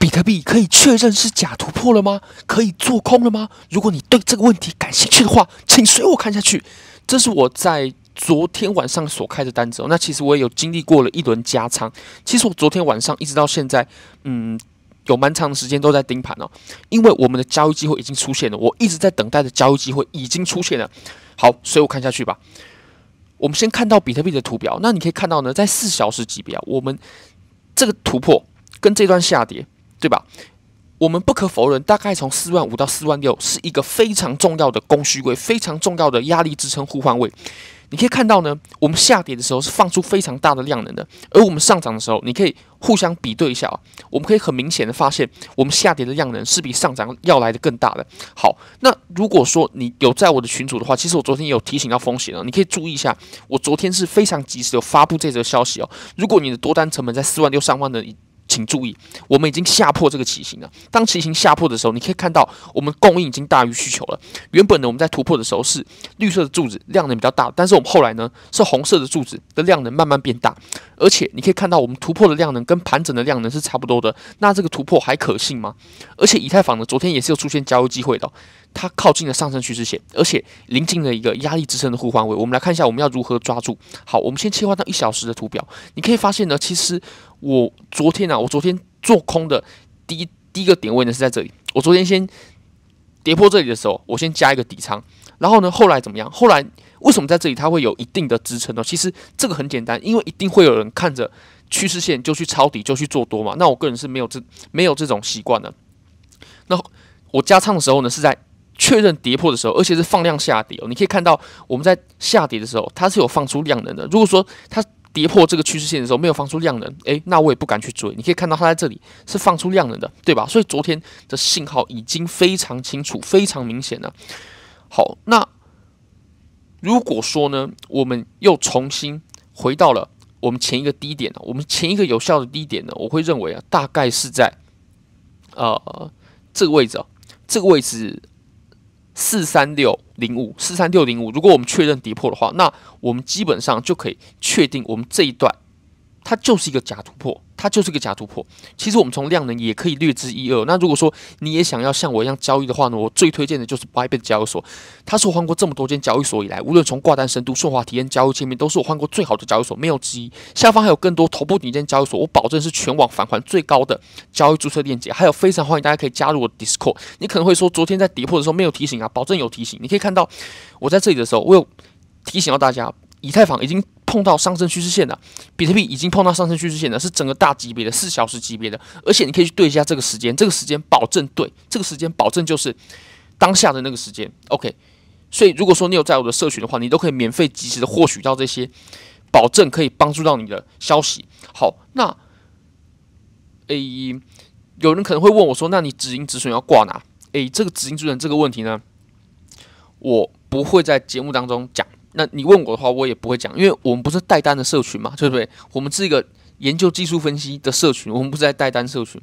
比特币可以确认是假突破了吗？可以做空了吗？如果你对这个问题感兴趣的话，请随我看下去。这是我在昨天晚上所开的单子哦。那其实我也有经历过了一轮加仓。其实我昨天晚上一直到现在，嗯，有蛮长的时间都在盯盘哦，因为我们的交易机会已经出现了。我一直在等待的交易机会已经出现了。好，随我看下去吧。我们先看到比特币的图表，那你可以看到呢，在四小时级别，我们这个突破跟这段下跌。对吧？我们不可否认，大概从四万五到四万六是一个非常重要的供需位，非常重要的压力支撑互换位。你可以看到呢，我们下跌的时候是放出非常大的量能的，而我们上涨的时候，你可以互相比对一下啊，我们可以很明显的发现，我们下跌的量能是比上涨要来的更大的。好，那如果说你有在我的群组的话，其实我昨天有提醒到风险了，你可以注意一下，我昨天是非常及时的发布这则消息哦。如果你的多单成本在四万六上方的，请注意，我们已经下破这个骑形了。当骑形下破的时候，你可以看到我们供应已经大于需求了。原本呢，我们在突破的时候是绿色的柱子量能比较大，但是我们后来呢是红色的柱子的量能慢慢变大，而且你可以看到我们突破的量能跟盘整的量能是差不多的。那这个突破还可信吗？而且以太坊呢，昨天也是有出现加油机会的。它靠近了上升趋势线，而且临近了一个压力支撑的互换位。我们来看一下，我们要如何抓住？好，我们先切换到一小时的图表。你可以发现呢，其实我昨天啊，我昨天做空的第一第一个点位呢是在这里。我昨天先跌破这里的时候，我先加一个底仓。然后呢，后来怎么样？后来为什么在这里它会有一定的支撑呢？其实这个很简单，因为一定会有人看着趋势线就去抄底，就去做多嘛。那我个人是没有这没有这种习惯的。那我加仓的时候呢，是在。确认跌破的时候，而且是放量下跌哦。你可以看到，我们在下跌的时候，它是有放出量能的。如果说它跌破这个趋势线的时候没有放出量能，诶，那我也不敢去追。你可以看到它在这里是放出量能的，对吧？所以昨天的信号已经非常清楚、非常明显了。好，那如果说呢，我们又重新回到了我们前一个低点呢，我们前一个有效的低点呢，我会认为啊，大概是在呃这个位置哦，这个位置。四三六零五，四三六零五。如果我们确认跌破的话，那我们基本上就可以确定我们这一段。它就是一个假突破，它就是一个假突破。其实我们从量能也可以略知一二。那如果说你也想要像我一样交易的话呢，我最推荐的就是 Bybit 交易所。它是我换过这么多间交易所以来，无论从挂单深度、顺滑体验、交易界面，都是我换过最好的交易所，没有之一。下方还有更多头部顶尖交易所，我保证是全网返还最高的交易注册链接。还有非常欢迎大家可以加入我的 Discord。你可能会说，昨天在跌破的时候没有提醒啊？保证有提醒。你可以看到我在这里的时候，我有提醒到大家，以太坊已经。碰到上升趋势线的比特币已经碰到上升趋势线了，是整个大级别的四小时级别的，而且你可以去对一下这个时间，这个时间保证对，这个时间保证就是当下的那个时间。OK，所以如果说你有在我的社群的话，你都可以免费及时的获取到这些，保证可以帮助到你的消息。好，那诶，有人可能会问我说，那你止盈止损要挂哪？诶，这个止盈止损这个问题呢，我不会在节目当中讲。那你问我的话，我也不会讲，因为我们不是带单的社群嘛，对不对？我们是一个研究技术分析的社群，我们不是在带单社群。